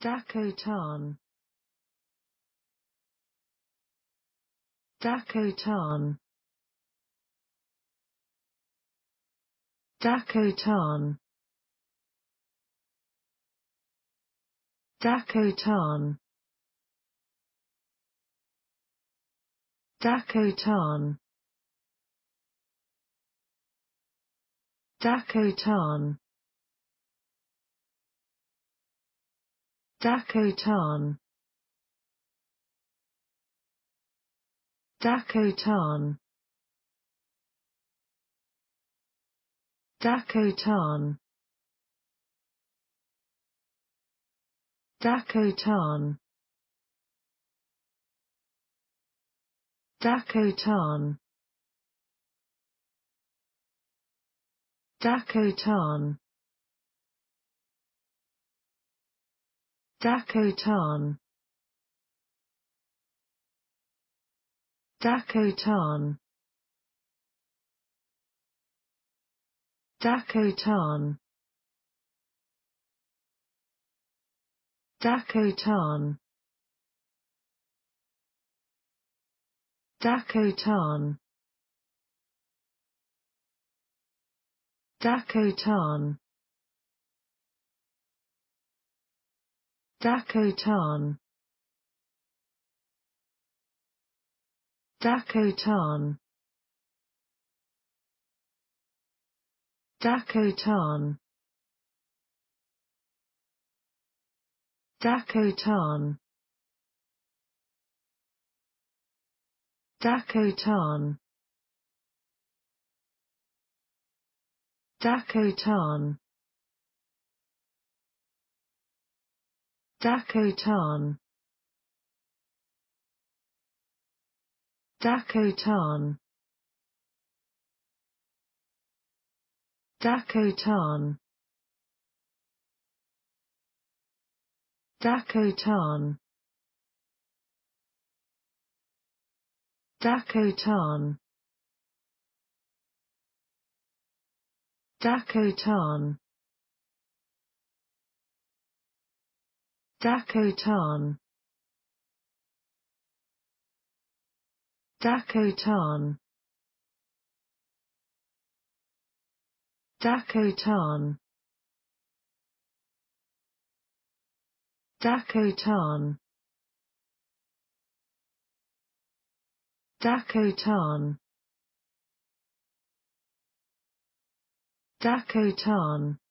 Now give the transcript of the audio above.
Dakotan Dakotan Dakotan Dakotan Dakotan Dakotan Dakotan Dakotan Dakotan Dakotan Dakotan Dakotan Dakotan Dakotan Dakotan Dakotan Dakotan Dakotan Dakotan Dakotan Dakotan Dakotan Dakotan Dakotan Dakotan Dakotan Dakotan Dakotan Dakotan Dakotan Dakotan Dakotan Dakotan Dakotan Dakotan Dakotan